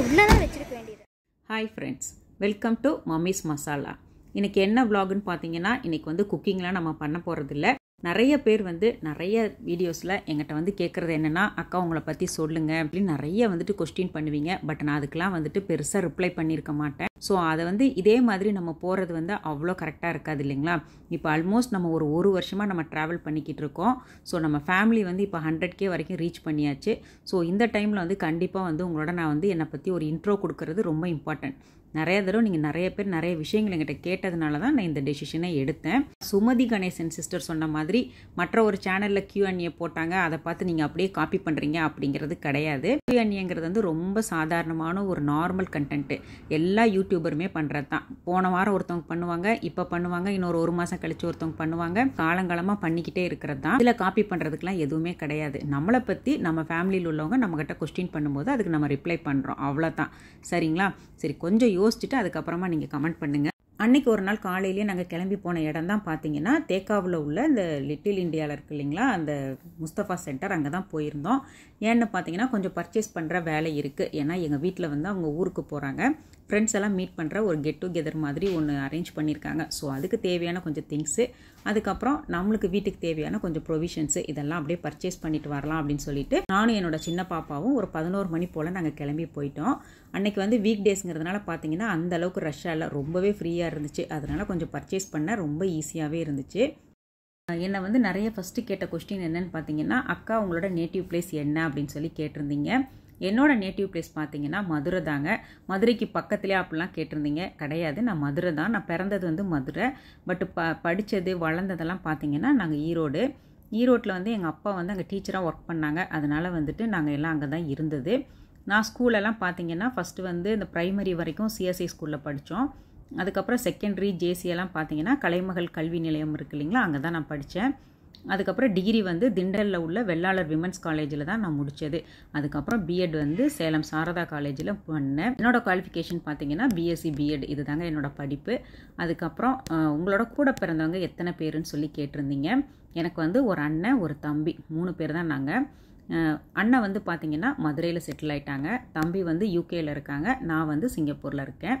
இது உள்ளே தான் வேண்டியது hi friends welcome to mummy's masala இன்றைக்கி என்ன விலாகுன்னு பார்த்தீங்கன்னா இன்றைக்கி வந்து குக்கிங்லாம் நம்ம பண்ண போகிறதில்ல நிறைய பேர் வந்து நிறைய வீடியோஸில் எங்கிட்ட வந்து கேட்குறது என்னென்னா அக்கா உங்களை பற்றி சொல்லுங்கள் அப்படின்னு நிறைய வந்துட்டு கொஸ்டின் பண்ணுவீங்க பட் நான் அதுக்கெலாம் வந்துட்டு பெருசாக ரிப்ளை பண்ணியிருக்க மாட்டேன் ஸோ அதை வந்து இதே மாதிரி நம்ம போகிறது வந்து அவ்வளோ கரெக்டாக இருக்காது இல்லைங்களா இப்போ ஆல்மோஸ்ட் நம்ம ஒரு ஒரு வருஷமாக நம்ம ட்ராவல் பண்ணிக்கிட்டு இருக்கோம் ஸோ நம்ம ஃபேமிலி வந்து இப்போ ஹண்ட்ரட் கே வரைக்கும் ரீச் பண்ணியாச்சு ஸோ இந்த டைமில் வந்து கண்டிப்பாக வந்து உங்களோட நான் வந்து என்னை பற்றி ஒரு இன்ட்ரோ கொடுக்கறது ரொம்ப இம்பார்ட்டன்ட் நிறைய தடவை நீங்கள் நிறைய பேர் நிறைய விஷயங்கள் எங்கிட்ட கேட்டதுனால தான் நான் இந்த டெசிஷனை எடுத்தேன் சுமதி கணேசன் சிஸ்டர் சொன்ன மாதிரி மற்ற ஒரு சேனலில் கியூஎன்ஏ போட்டாங்க அதை பார்த்து நீங்கள் அப்படியே காப்பி பண்ணுறீங்க அப்படிங்கிறது கிடையாது கியூஎன்ஏங்கிறது வந்து ரொம்ப சாதாரணமான ஒரு நார்மல் கண்டென்ட்டு எல்லா யூடியூபருமே பண்ணுறது தான் போன வாரம் ஒருத்தவங்க பண்ணுவாங்க இப்போ பண்ணுவாங்க இன்னொரு ஒரு மாதம் கழித்து ஒருத்தவங்க பண்ணுவாங்க காலங்காலமாக பண்ணிக்கிட்டே இருக்கிறது தான் இதில் காப்பி பண்ணுறதுக்குலாம் எதுவுமே கிடையாது நம்மளை பற்றி நம்ம ஃபேமிலியில் உள்ளவங்க நம்மக்கிட்ட கொஸ்டின் பண்ணும்போது அதுக்கு நம்ம ரிப்ளை பண்ணுறோம் அவ்வளோதான் சரிங்களா சரி கொஞ்சம் யோசிச்சுட்டு அதுக்கப்புறமா நீங்கள் கமெண்ட் பண்ணுங்கள் அன்னைக்கு ஒரு நாள் காலையிலேயே நாங்கள் கிளம்பி போன இடம் தான் பார்த்தீங்கன்னா தேக்காவில் உள்ள இந்த லிட்டில் இந்தியாவில் இருக்குது இல்லைங்களா அந்த முஸ்தபா சென்டர் அங்கே தான் போயிருந்தோம் ஏன்னு பார்த்தீங்கன்னா கொஞ்சம் பர்ச்சேஸ் பண்ணுற வேலை இருக்குது ஏன்னா எங்கள் வீட்டில் வந்து அவங்க ஊருக்கு போகிறாங்க ஃப்ரெண்ட்ஸ் எல்லாம் மீட் பண்ணுற ஒரு கெட் டுகெதர் மாதிரி ஒன்று அரேஞ்ச் பண்ணியிருக்காங்க ஸோ அதுக்கு தேவையான கொஞ்சம் திங்ஸு அதுக்கப்புறம் நம்மளுக்கு வீட்டுக்கு தேவையான கொஞ்சம் ப்ரொவிஷன்ஸு இதெல்லாம் அப்படியே பர்ச்சேஸ் பண்ணிட்டு வரலாம் அப்படின்னு சொல்லிட்டு நானும் என்னோட சின்ன பாப்பாவும் ஒரு பதினோரு மணி போல் நாங்கள் கிளம்பி போயிட்டோம் அன்றைக்கி வந்து வீக் டேஸ்ங்கிறதுனால பார்த்தீங்கன்னா அந்தளவுக்கு ரஷ்ஷாக இல்லை ரொம்பவே ஃப்ரீயாக இருந்துச்சு அதனால் கொஞ்சம் பர்ச்சேஸ் பண்ண ரொம்ப ஈஸியாகவே இருந்துச்சு என்னை வந்து நிறைய ஃபஸ்ட்டு கேட்ட கொஸ்டின் என்னன்னு பார்த்தீங்கன்னா அக்கா உங்களோட நேட்டிவ் பிளேஸ் என்ன அப்படின்னு சொல்லி கேட்டிருந்தீங்க என்னோட நேட்டிவ் பிளேஸ் பார்த்தீங்கன்னா மதுரை தாங்க மதுரைக்கு பக்கத்துலேயே அப்படிலாம் கேட்டிருந்தீங்க கிடையாது நான் மதுரை தான் நான் பிறந்தது வந்து மதுரை பட்டு ப படித்தது வளர்ந்ததெல்லாம் பார்த்தீங்கன்னா நாங்கள் ஈரோடு ஈரோட்டில் வந்து எங்கள் அப்பா வந்து அங்கே டீச்சராக ஒர்க் பண்ணாங்க அதனால் வந்துட்டு நாங்கள் எல்லாம் அங்கே தான் இருந்தது நான் ஸ்கூலெல்லாம் பார்த்தீங்கன்னா ஃபஸ்ட்டு வந்து இந்த ப்ரைமரி வரைக்கும் சிஎஸ்ஐ ஸ்கூலில் படித்தோம் அதுக்கப்புறம் செகண்டரி ஜேசியெல்லாம் பார்த்தீங்கன்னா கலைமகள் கல்வி நிலையம் இருக்கு இல்லைங்களா அங்கே தான் நான் படித்தேன் அதுக்கப்புறம் டிகிரி வந்து திண்டலில் உள்ள வெள்ளாளர் விமன்ஸ் காலேஜில் தான் நான் முடித்தது அதுக்கப்புறம் பிஎட் வந்து சேலம் சாரதா காலேஜில் பண்ணேன் என்னோடய குவாலிஃபிகேஷன் பார்த்தீங்கன்னா பிஎஸ்சி பிஎட் இது தாங்க என்னோடய படிப்பு அதுக்கப்புறம் உங்களோட கூட பிறந்தவங்க எத்தனை பேருன்னு சொல்லி கேட்டிருந்தீங்க எனக்கு வந்து ஒரு அண்ணன் ஒரு தம்பி மூணு பேர் தான் நாங்கள் அண்ணன் வந்து பார்த்திங்கன்னா மதுரையில் செட்டில் ஆயிட்டாங்க தம்பி வந்து யூகேயில் இருக்காங்க நான் வந்து சிங்கப்பூரில் இருக்கேன்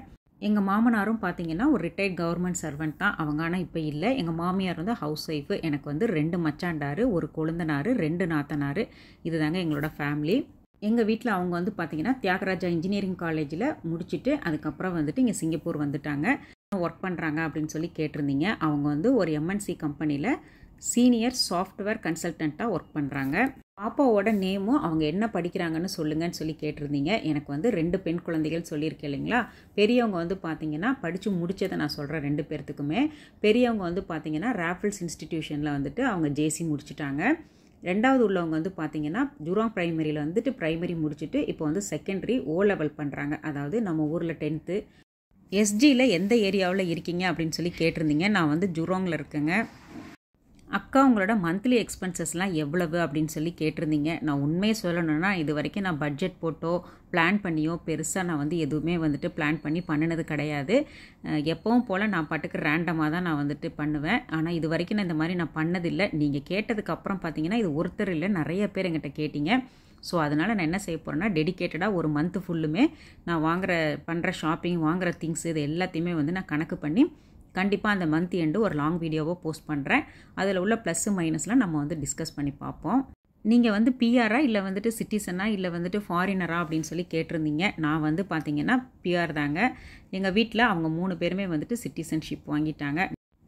எங்கள் மாமனாரும் பார்த்தீங்கன்னா ஒரு ரிட்டையர்ட் கவர்மெண்ட் சர்வெண்ட் தான் அவங்க ஆனால் இப்போ இல்லை எங்கள் மாமியார் வந்து ஹவுஸ் ஒய்ஃபு எனக்கு வந்து ரெண்டு மச்சாண்டார் ஒரு கொழுந்தனார் ரெண்டு நாத்தனார் இதுதாங்க எங்களோட ஃபேமிலி எங்கள் வீட்டில் அவங்க வந்து பார்த்திங்கன்னா தியாகராஜா இன்ஜினியரிங் காலேஜில் முடிச்சுட்டு அதுக்கப்புறம் வந்துட்டு இங்கே சிங்கப்பூர் வந்துட்டாங்க ஒர்க் பண்ணுறாங்க அப்படின்னு சொல்லி கேட்டிருந்தீங்க அவங்க வந்து ஒரு எம்என்சி கம்பெனியில் சீனியர் சாஃப்ட்வேர் கன்சல்டண்ட்டாக ஒர்க் பண்ணுறாங்க பாப்பாவோட நேமும் அவங்க என்ன படிக்கிறாங்கன்னு சொல்லுங்கன்னு சொல்லி கேட்டிருந்தீங்க எனக்கு வந்து ரெண்டு பெண் குழந்தைகள் சொல்லியிருக்கேன் இல்லைங்களா பெரியவங்க வந்து பார்த்தீங்கன்னா படித்து முடித்ததை நான் சொல்கிறேன் ரெண்டு பேர்த்துக்குமே பெரியவங்க வந்து பார்த்தீங்கன்னா ராஃபல்ஸ் இன்ஸ்டிடியூஷனில் வந்துட்டு அவங்க ஜேசி முடிச்சுட்டாங்க ரெண்டாவது உள்ளவங்க வந்து பார்த்தீங்கன்னா ஜூராங் ப்ரைமரியில் வந்துட்டு ப்ரைமரி முடிச்சுட்டு இப்போ வந்து செகண்டரி ஓ லெவல் பண்ணுறாங்க அதாவது நம்ம ஊரில் டென்த்து எஸ்ஜியில் எந்த ஏரியாவில் இருக்கீங்க அப்படின்னு சொல்லி கேட்டிருந்தீங்க நான் வந்து ஜூராங்கில் இருக்கேங்க அக்கா உங்களோட மந்த்லி எக்ஸ்பென்சஸ்லாம் எவ்வளவு அப்படின்னு சொல்லி கேட்டிருந்தீங்க நான் உண்மையை சொல்லணும்னா இது வரைக்கும் நான் பட்ஜெட் போட்டோ பிளான் பண்ணியோ பெருசாக நான் வந்து எதுவுமே வந்துட்டு பிளான் பண்ணி பண்ணினது கிடையாது எப்பவும் போல் நான் பாட்டுக்கு ரேண்டமாக தான் நான் வந்துட்டு பண்ணுவேன் ஆனால் இது வரைக்கும் நான் இந்த மாதிரி நான் பண்ணதில்லை நீங்கள் கேட்டதுக்கப்புறம் பார்த்தீங்கன்னா இது ஒருத்தர் இல்லை நிறைய பேர் எங்கிட்ட கேட்டீங்க ஸோ அதனால் நான் என்ன செய்ய போகிறேன்னா டெடிக்கேட்டடாக ஒரு மந்த்து ஃபுல்லுமே நான் வாங்குகிற பண்ணுற ஷாப்பிங் வாங்குகிற திங்ஸ் இது எல்லாத்தையுமே வந்து நான் கணக்கு பண்ணி கண்டிப்பாக அந்த மந்த் எண்டு ஒரு லாங் வீடியோவை போஸ்ட் பண்ணுறேன் அதில் உள்ள ப்ளஸ்ஸு மைனஸ்லாம் நம்ம வந்து டிஸ்கஸ் பண்ணி பார்ப்போம் நீங்கள் வந்து பிஆராக இல்லை வந்துட்டு சிட்டிசனா இல்லை வந்துட்டு ஃபாரினரா அப்படின்னு சொல்லி கேட்டிருந்தீங்க நான் வந்து பார்த்தீங்கன்னா பிஆர் தாங்க எங்கள் வீட்டில் அவங்க மூணு பேருமே வந்துட்டு சிட்டிசன்ஷிப் வாங்கிட்டாங்க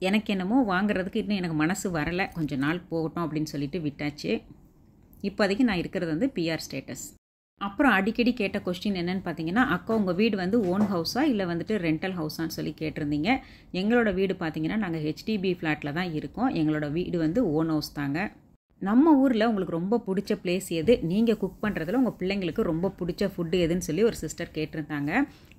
எனக்கு என்னமோ வாங்குறதுக்கு இன்னும் எனக்கு மனசு வரலை கொஞ்சம் நாள் போகட்டும் அப்படின்னு சொல்லிட்டு விட்டாச்சு இப்போதைக்கு நான் இருக்கிறது வந்து பிஆர் ஸ்டேட்டஸ் அப்புறம் அடிக்கடி கேட்ட கொஸ்டின் என்னென்னு பார்த்தீங்கன்னா அக்கா உங்கள் வீடு வந்து ஓன் ஹவுஸா இல்லை வந்துட்டு ரெண்டல் ஹவுஸான்னு சொல்லி கேட்டிருந்தீங்க எங்களோட வீடு பார்த்தீங்கன்னா நாங்கள் ஹெச்டிபி ஃப்ளாட்டில் தான் இருக்கோம் எங்களோட வீடு வந்து ஓன் ஹவுஸ் தாங்க நம்ம ஊரில் உங்களுக்கு ரொம்ப பிடிச்ச பிளேஸ் எது நீங்கள் குக் பண்ணுறதுல உங்கள் பிள்ளைங்களுக்கு ரொம்ப பிடிச்ச ஃபுட்டு எதுன்னு சொல்லி ஒரு சிஸ்டர் கேட்டிருந்தாங்க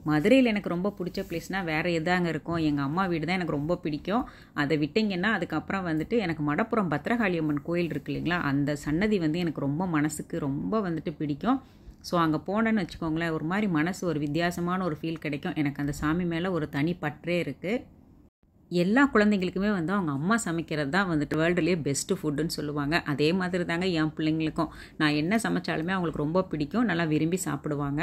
மதுரையில் எனக்கு ரொம்ப பிடிச்ச பிளேஸ்னால் வேறு எதாங்க இருக்கும் எங்கள் அம்மா வீடு தான் எனக்கு ரொம்ப பிடிக்கும் அதை விட்டிங்கன்னா அதுக்கப்புறம் வந்துட்டு எனக்கு மடப்புறம் பத்திரகாளி அம்மன் கோயில் இருக்கு இல்லைங்களா அந்த சன்னதி வந்து எனக்கு ரொம்ப மனசுக்கு ரொம்ப வந்துட்டு பிடிக்கும் ஸோ அங்கே போனேன்னு வச்சுக்கோங்களேன் ஒரு மாதிரி மனசு ஒரு வித்தியாசமான ஒரு ஃபீல் கிடைக்கும் எனக்கு அந்த சாமி மேலே ஒரு தனி பற்றே இருக்குது எல்லா குழந்தைங்களுக்குமே வந்து அவங்க அம்மா சமைக்கிறது தான் வந்துட்டு வேர்ல்டுலேயே பெஸ்ட்டு ஃபுட்டுன்னு சொல்லுவாங்க அதே மாதிரி தாங்க என் பிள்ளைங்களுக்கும் நான் என்ன சமைச்சாலுமே அவங்களுக்கு ரொம்ப பிடிக்கும் நல்லா விரும்பி சாப்பிடுவாங்க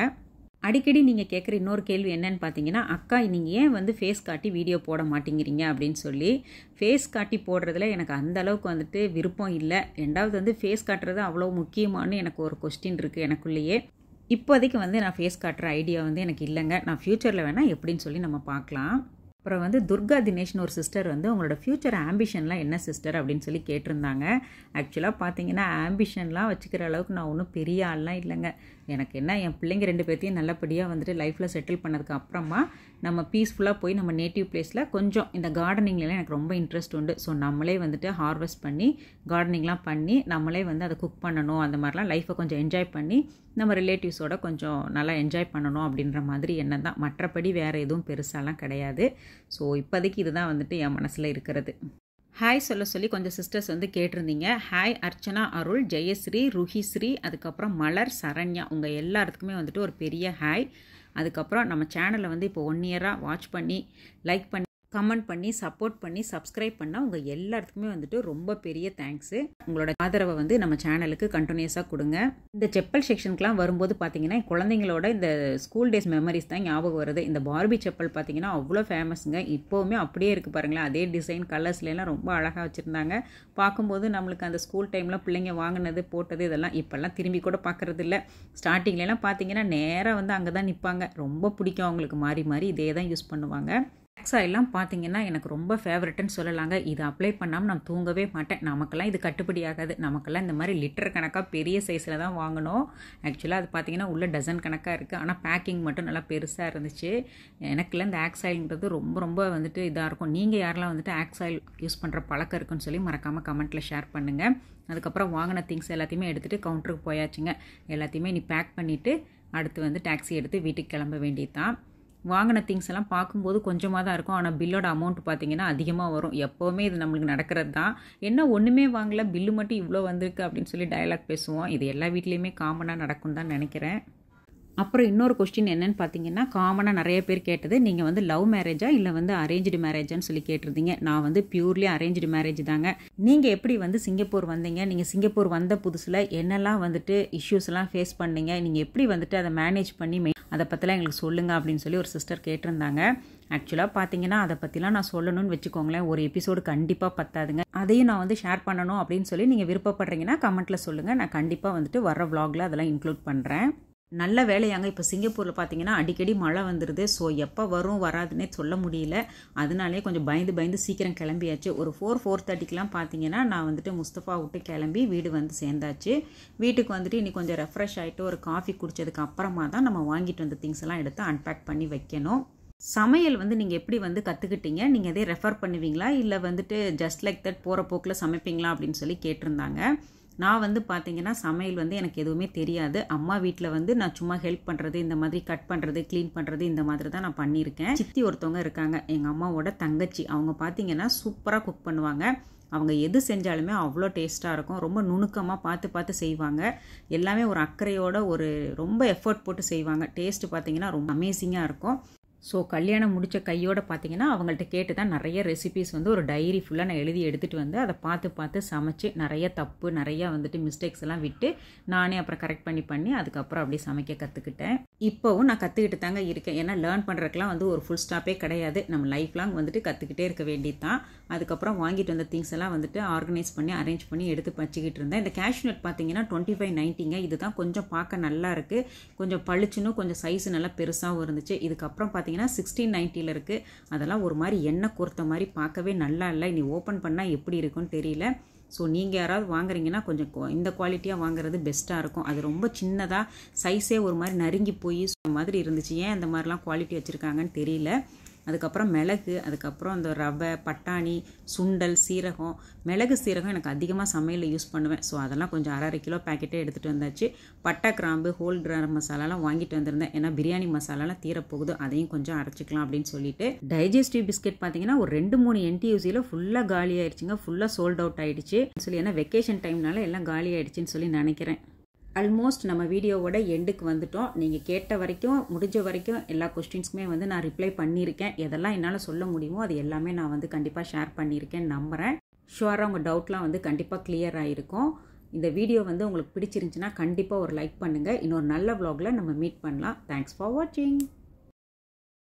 அடிக்கடி நீங்கள் கேட்குற இன்னொரு கேள்வி என்னன்னு பார்த்தீங்கன்னா அக்கா நீங்கள் ஏன் வந்து ஃபேஸ் காட்டி வீடியோ போட மாட்டேங்கிறீங்க அப்படின்னு சொல்லி ஃபேஸ் காட்டி போடுறதுல எனக்கு அந்த அளவுக்கு வந்துட்டு விருப்பம் இல்லை ரெண்டாவது வந்து ஃபேஸ் காட்டுறது அவ்வளோ முக்கியமானு எனக்கு ஒரு கொஸ்டின் இருக்குது எனக்குள்ளேயே இப்போதைக்கு வந்து நான் ஃபேஸ் காட்டுற ஐடியா வந்து எனக்கு இல்லைங்க நான் ஃப்யூச்சரில் வேணால் எப்படின்னு சொல்லி நம்ம பார்க்கலாம் அப்புறம் வந்து துர்கா தினேஷ்னு ஒரு சிஸ்டர் வந்து உங்களோட ஃப்யூச்சர் ஆம்பிஷன்லாம் என்ன சிஸ்டர் அப்படின்னு சொல்லி கேட்டிருந்தாங்க ஆக்சுவலாக பார்த்தீங்கன்னா ஆம்பிஷன்லாம் வச்சுக்கிற அளவுக்கு நான் ஒன்றும் பெரிய ஆள்லாம் இல்லைங்க எனக்கு என்ன என் பிள்ளைங்க ரெண்டு பேர்த்தையும் நல்லபடியாக வந்துட்டு லைஃப்பில் செட்டில் பண்ணதுக்கு அப்புறமா நம்ம பீஸ்ஃபுல்லாக போய் நம்ம நேட்டிவ் பிளேஸில் கொஞ்சம் இந்த கார்டனிங்லாம் எனக்கு ரொம்ப இன்ட்ரெஸ்ட் உண்டு ஸோ நம்மளே வந்துட்டு ஹார்வெஸ்ட் பண்ணி கார்டனிங்லாம் பண்ணி நம்மளே வந்து அதை குக் பண்ணணும் அந்த மாதிரிலாம் லைஃப்பை கொஞ்சம் என்ஜாய் பண்ணி நம்ம ரிலேட்டிவ்ஸோட கொஞ்சம் நல்லா என்ஜாய் பண்ணணும் அப்படின்ற மாதிரி எண்ணம் தான் மற்றபடி வேறு எதுவும் பெருசாலாம் கிடையாது ஸோ இப்போதைக்கு இதுதான் வந்துட்டு என் மனசில் இருக்கிறது ஹாய் சொல்ல சொல்லி கொஞ்சம் சிஸ்டர்ஸ் வந்து கேட்டிருந்தீங்க ஹாய் அர்ச்சனா அருள் ஜெயஸ்ரீ ருஹிஸ்ரீ அதுக்கப்புறம் மலர் சரண்யா உங்கள் எல்லாத்துக்குமே வந்துட்டு ஒரு பெரிய ஹாய் அதுக்கப்புறம் நம்ம சேனலை வந்து இப்போ ஒன் இயராக வாட்ச் பண்ணி லைக் பண்ணி கமெண்ட் பண்ணி சப்போர்ட் பண்ணி சப்ஸ்கிரைப் பண்ணால் உங்கள் எல்லாத்துக்குமே வந்துட்டு ரொம்ப பெரிய தேங்க்ஸு உங்களோட ஆதரவை வந்து நம்ம சேனலுக்கு கண்டினியூஸாக கொடுங்க இந்த செப்பல் செக்ஷனுக்குலாம் வரும்போது பார்த்தீங்கன்னா குழந்தைங்களோட இந்த ஸ்கூல் டேஸ் மெமரிஸ் தான் ஞாபகம் வருது இந்த பார்பி செப்பல் பார்த்தீங்கன்னா அவ்வளோ ஃபேமஸுங்க இப்போவுமே அப்படியே இருக்குது பாருங்களேன் அதே டிசைன் கலர்ஸ்லாம் ரொம்ப அழகாக வச்சுருந்தாங்க பார்க்கும்போது நம்மளுக்கு அந்த ஸ்கூல் டைமில் பிள்ளைங்க வாங்கினது போட்டது இதெல்லாம் இப்போல்லாம் திரும்பி கூட பார்க்குறது இல்லை ஸ்டார்டிங்லலாம் பார்த்தீங்கன்னா நேராக வந்து அங்கே தான் நிற்பாங்க ரொம்ப பிடிக்கும் அவங்களுக்கு மாறி மாறி இதே தான் யூஸ் பண்ணுவாங்க மேக்ஸ் எல்லாம் பார்த்தீங்கன்னா எனக்கு ரொம்ப ஃபேவரட்னு சொல்லலாங்க இது அப்ளை பண்ணாமல் நான் தூங்கவே மாட்டேன் நமக்கெல்லாம் இது கட்டுப்படி ஆகாது நமக்கெல்லாம் இந்த மாதிரி லிட்டர் கணக்காக பெரிய சைஸில் தான் வாங்கணும் ஆக்சுவலாக அது பார்த்தீங்கன்னா உள்ளே டசன் கணக்காக இருக்குது ஆனால் பேக்கிங் மட்டும் நல்லா பெருசாக இருந்துச்சு எனக்குலாம் இந்த ஆக்ஸ் ரொம்ப ரொம்ப வந்துட்டு இதாக இருக்கும் நீங்கள் யாரெல்லாம் வந்துட்டு ஆக்ஸ் ஆயில் யூஸ் பண்ணுற பழக்கம் இருக்குன்னு சொல்லி மறக்காமல் கமெண்ட்டில் ஷேர் பண்ணுங்கள் அதுக்கப்புறம் வாங்கின திங்ஸ் எல்லாத்தையுமே எடுத்துகிட்டு கவுண்டருக்கு போயாச்சுங்க எல்லாத்தையுமே நீ பேக் பண்ணிவிட்டு அடுத்து வந்து டாக்ஸி எடுத்து வீட்டுக்கு கிளம்ப வேண்டியது தான் வாங்கின திங்ஸ் எல்லாம் பார்க்கும்போது கொஞ்சமாக தான் இருக்கும் ஆனால் பில்லோட அமௌண்ட் பார்த்திங்கன்னா அதிகமாக வரும் எப்போவுமே இது நம்மளுக்கு நடக்கிறது தான் என்ன ஒன்றுமே வாங்கல பில்லு மட்டும் இவ்வளோ வந்திருக்கு அப்படின்னு சொல்லி டயலாக் பேசுவோம் இது எல்லா வீட்லேயுமே காமனாக நடக்கும் தான் நினைக்கிறேன் அப்புறம் இன்னொரு கொஸ்டின் என்னென்னு பார்த்தீங்கன்னா காமனாக நிறைய பேர் கேட்டது நீங்கள் வந்து லவ் மேரேஜா இல்லை வந்து அரேஞ்சு மேரேஜான்னு சொல்லி கேட்டிருந்தீங்க நான் வந்து பியூர்லி அரேஞ்சு மேரேஜ் தாங்க நீங்கள் எப்படி வந்து சிங்கப்பூர் வந்தீங்க நீங்கள் சிங்கப்பூர் வந்த புதுசில் என்னெல்லாம் வந்துட்டு இஷ்யூஸ்லாம் ஃபேஸ் பண்ணீங்க நீங்கள் எப்படி வந்துட்டு அதை மேனேஜ் பண்ணி அதை பற்றிலாம் எங்களுக்கு சொல்லுங்கள் அப்படின்னு சொல்லி ஒரு சிஸ்டர் கேட்டிருந்தாங்க ஆக்சுவலாக பார்த்தீங்கன்னா அதை பற்றிலாம் நான் சொல்லணும்னு வச்சுக்கோங்களேன் ஒரு எபிசோடு கண்டிப்பாக பத்தாதுங்க அதையும் நான் வந்து ஷேர் பண்ணணும் அப்படின்னு சொல்லி நீங்கள் விருப்பப்படுறீங்கன்னா கமெண்ட்டில் சொல்லுங்கள் நான் கண்டிப்பாக வந்துட்டு வர விலாகில் அதெல்லாம் இன்க்ளூட் பண்ணுறேன் நல்ல வேலையாங்க இப்போ சிங்கப்பூரில் பார்த்தீங்கன்னா அடிக்கடி மழை வந்துடுது ஸோ எப்போ வரும் வராதுன்னே சொல்ல முடியல அதனாலே கொஞ்சம் பயந்து பயந்து சீக்கிரம் கிளம்பியாச்சு ஒரு ஃபோர் ஃபோர் தேர்ட்டிக்கெலாம் பார்த்தீங்கன்னா நான் வந்துட்டு முஸ்தபா விட்டு கிளம்பி வீடு வந்து சேர்ந்தாச்சு வீட்டுக்கு வந்துட்டு இன்னைக்கு கொஞ்சம் ரெஃப்ரெஷ் ஆகிட்டு ஒரு காஃபி குடித்ததுக்கு அப்புறமா தான் நம்ம வாங்கிட்டு வந்த திங்ஸ் எல்லாம் எடுத்து அன்பேக் பண்ணி வைக்கணும் சமையல் வந்து நீங்கள் எப்படி வந்து கற்றுக்கிட்டீங்க நீங்கள் எதே ரெஃபர் பண்ணுவீங்களா இல்லை வந்துட்டு ஜஸ்ட் லைக் தட் போகிற போக்கில் சமைப்பீங்களா அப்படின்னு சொல்லி கேட்டிருந்தாங்க நான் வந்து பார்த்தீங்கன்னா சமையல் வந்து எனக்கு எதுவுமே தெரியாது அம்மா வீட்டில் வந்து நான் சும்மா ஹெல்ப் பண்ணுறது இந்த மாதிரி கட் பண்ணுறது க்ளீன் பண்ணுறது இந்த மாதிரி தான் நான் பண்ணியிருக்கேன் சித்தி ஒருத்தவங்க இருக்காங்க எங்கள் அம்மாவோட தங்கச்சி அவங்க பார்த்தீங்கன்னா சூப்பராக குக் பண்ணுவாங்க அவங்க எது செஞ்சாலுமே அவ்வளோ டேஸ்ட்டாக இருக்கும் ரொம்ப நுணுக்கமாக பார்த்து பார்த்து செய்வாங்க எல்லாமே ஒரு அக்கறையோட ஒரு ரொம்ப எஃபர்ட் போட்டு செய்வாங்க டேஸ்ட்டு பார்த்திங்கன்னா ரொம்ப அமேசிங்காக இருக்கும் ஸோ கல்யாணம் முடித்த கையோடு பார்த்தீங்கன்னா அவங்கள்ட்ட கேட்டு தான் நிறைய ரெசிபிஸ் வந்து ஒரு டைரி ஃபுல்லாக நான் எழுதி எடுத்துகிட்டு வந்து அதை பார்த்து பார்த்து சமைச்சு நிறைய தப்பு நிறையா வந்துட்டு மிஸ்டேக்ஸ் எல்லாம் விட்டு நானே அப்புறம் கரெக்ட் பண்ணி பண்ணி அதுக்கப்புறம் அப்படியே சமைக்க கற்றுக்கிட்டேன் இப்போவும் நான் கற்றுக்கிட்டு தாங்க இருக்கேன் ஏன்னா லேர்ன் பண்ணுறதுக்குலாம் வந்து ஒரு ஃபுல் ஸ்டாப்பே கிடையாது நம்ம லைஃப் லாங் வந்துட்டு கற்றுக்கிட்டே இருக்க வேண்டியது தான் அதுக்கப்புறம் வாங்கிட்டு வந்த திங்ஸ் எல்லாம் வந்துட்டு ஆர்கனைஸ் பண்ணி அரேஞ்ச் பண்ணி எடுத்து வச்சுக்கிட்டு இருந்தேன் இந்த கேஷ்நட் பார்த்தீங்கன்னா டுவெண்ட்டி ஃபைவ் நைன்ட்டிங்க இதுதான் கொஞ்சம் பார்க்க நல்லா இருக்குது கொஞ்சம் பளிச்சுன்னு கொஞ்சம் சைஸ் நல்லா பெருசாகவும் இருந்துச்சு இதுக்கப்புறம் பார்த்தீங்கன்னா பார்த்தீங்கன்னா சிக்ஸ்டீன் நைன்ட்டியில் இருக்குது அதெல்லாம் ஒரு மாதிரி எண்ணெய் கொடுத்த மாதிரி பார்க்கவே நல்லா இல்லை நீ ஓப்பன் பண்ணால் எப்படி இருக்குன்னு தெரியல ஸோ நீங்கள் யாராவது வாங்குறீங்கன்னா கொஞ்சம் இந்த குவாலிட்டியாக வாங்குறது பெஸ்ட்டாக இருக்கும் அது ரொம்ப சின்னதாக சைஸே ஒரு மாதிரி நறுங்கி போய் மாதிரி இருந்துச்சு ஏன் இந்த மாதிரிலாம் குவாலிட்டி வச்சுருக்காங்கன்னு தெரியல அதுக்கப்புறம் மிளகு அதுக்கப்புறம் அந்த ரவை பட்டாணி சுண்டல் சீரகம் மிளகு சீரகம் எனக்கு அதிகமாக சமையலில் யூஸ் பண்ணுவேன் ஸோ அதெல்லாம் கொஞ்சம் அரை அரை கிலோ பேக்கெட்டே எடுத்துகிட்டு வந்தாச்சு பட்டை கிராம்பு ஹோல் கிராம் மசாலாலாம் வாங்கிட்டு வந்திருந்தேன் ஏன்னா பிரியாணி மசாலாலாம் தீரப்போகுது அதையும் கொஞ்சம் அரைச்சிக்கலாம் அப்படின்னு சொல்லிட்டு டைஜஸ்டிவ் பிஸ்கெட் பார்த்தீங்கன்னா ஒரு ரெண்டு மூணு என்டியூசியில் ஃபுல்லாக காலி ஆயிடுச்சுங்க ஃபுல்லாக சோல்ட் அவுட் ஆயிடுச்சு சொல்லி ஏன்னா வெக்கேஷன் டைம்னால எல்லாம் காலி ஆயிடுச்சுன்னு சொல்லி நினைக்கிறேன் ஆல்மோஸ்ட் நம்ம வீடியோவோட எண்டுக்கு வந்துட்டோம் நீங்கள் கேட்ட வரைக்கும் முடிஞ்ச வரைக்கும் எல்லா கொஸ்டின்ஸுமே வந்து நான் ரிப்ளை பண்ணியிருக்கேன் எதெல்லாம் என்னால் சொல்ல முடியுமோ அது எல்லாமே நான் வந்து கண்டிப்பாக ஷேர் பண்ணியிருக்கேன் நம்புகிறேன் ஷுவராக உங்கள் டவுட்லாம் வந்து கண்டிப்பாக கிளியர் ஆகிருக்கும் இந்த வீடியோ வந்து உங்களுக்கு பிடிச்சிருந்துச்சின்னா கண்டிப்பாக ஒரு லைக் பண்ணுங்கள் இன்னொரு நல்ல வ்ளாகில் நம்ம மீட் பண்ணலாம் தேங்க்ஸ் ஃபார் வாட்சிங்